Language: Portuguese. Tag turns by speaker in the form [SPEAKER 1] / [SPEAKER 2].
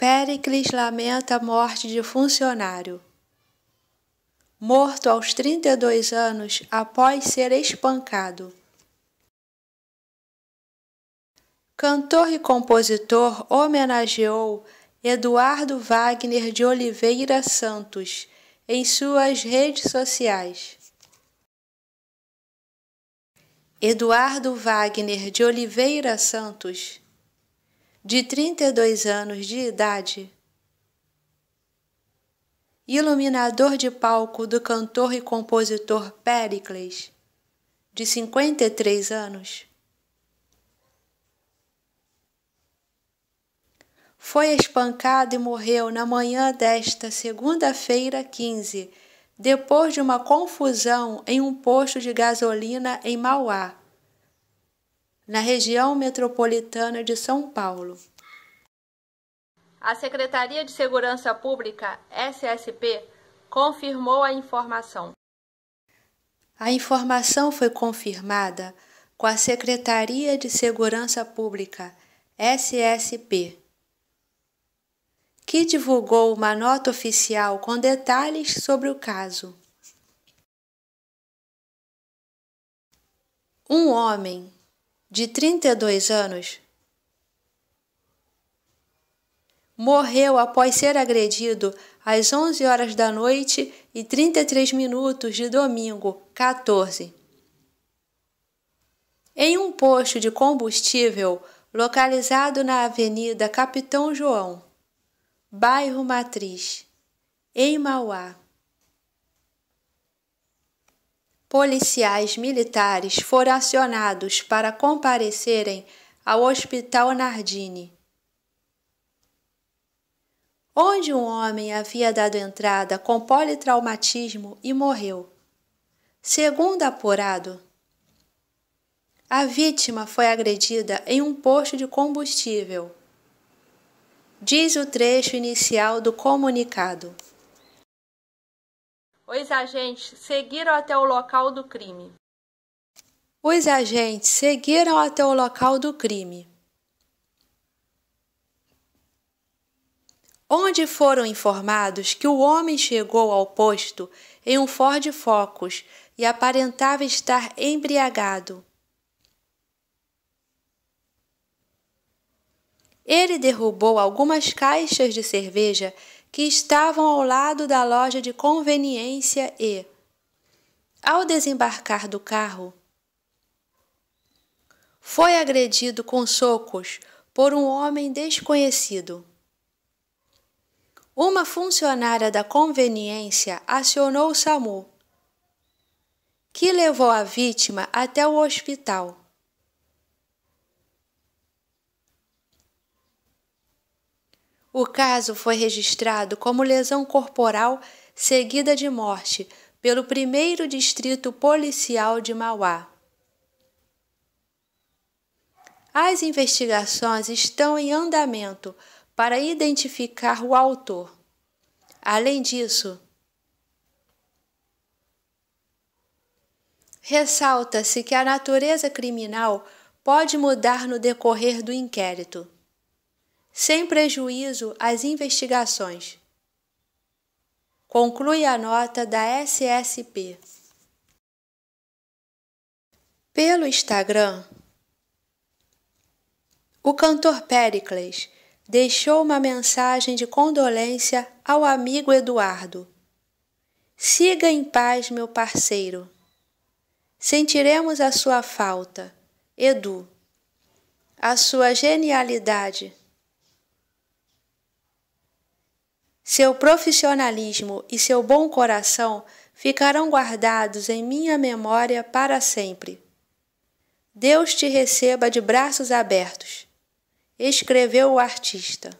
[SPEAKER 1] Péricles lamenta a morte de funcionário. Morto aos 32 anos após ser espancado. Cantor e compositor homenageou Eduardo Wagner de Oliveira Santos em suas redes sociais. Eduardo Wagner de Oliveira Santos de 32 anos de idade, iluminador de palco do cantor e compositor Pericles, de 53 anos, foi espancado e morreu na manhã desta segunda-feira 15, depois de uma confusão em um posto de gasolina em Mauá na região metropolitana de São Paulo. A Secretaria de Segurança Pública, SSP, confirmou a informação. A informação foi confirmada com a Secretaria de Segurança Pública, SSP, que divulgou uma nota oficial com detalhes sobre o caso. Um homem de 32 anos, morreu após ser agredido às 11 horas da noite e 33 minutos de domingo, 14. Em um posto de combustível localizado na Avenida Capitão João, bairro Matriz, em Mauá policiais militares foram acionados para comparecerem ao Hospital Nardini, onde um homem havia dado entrada com politraumatismo e morreu. Segundo apurado, a vítima foi agredida em um posto de combustível. Diz o trecho inicial do comunicado. Os agentes seguiram até o local do crime. Os agentes seguiram até o local do crime. Onde foram informados que o homem chegou ao posto em um Ford Focus e aparentava estar embriagado. Ele derrubou algumas caixas de cerveja que estavam ao lado da loja de conveniência e, ao desembarcar do carro, foi agredido com socos por um homem desconhecido. Uma funcionária da conveniência acionou o SAMU, que levou a vítima até o hospital. O caso foi registrado como lesão corporal seguida de morte pelo primeiro distrito policial de Mauá. As investigações estão em andamento para identificar o autor. Além disso, ressalta-se que a natureza criminal pode mudar no decorrer do inquérito sem prejuízo às investigações. Conclui a nota da SSP. Pelo Instagram, o cantor Pericles deixou uma mensagem de condolência ao amigo Eduardo. Siga em paz, meu parceiro. Sentiremos a sua falta, Edu. A sua genialidade Seu profissionalismo e seu bom coração ficarão guardados em minha memória para sempre. Deus te receba de braços abertos, escreveu o artista.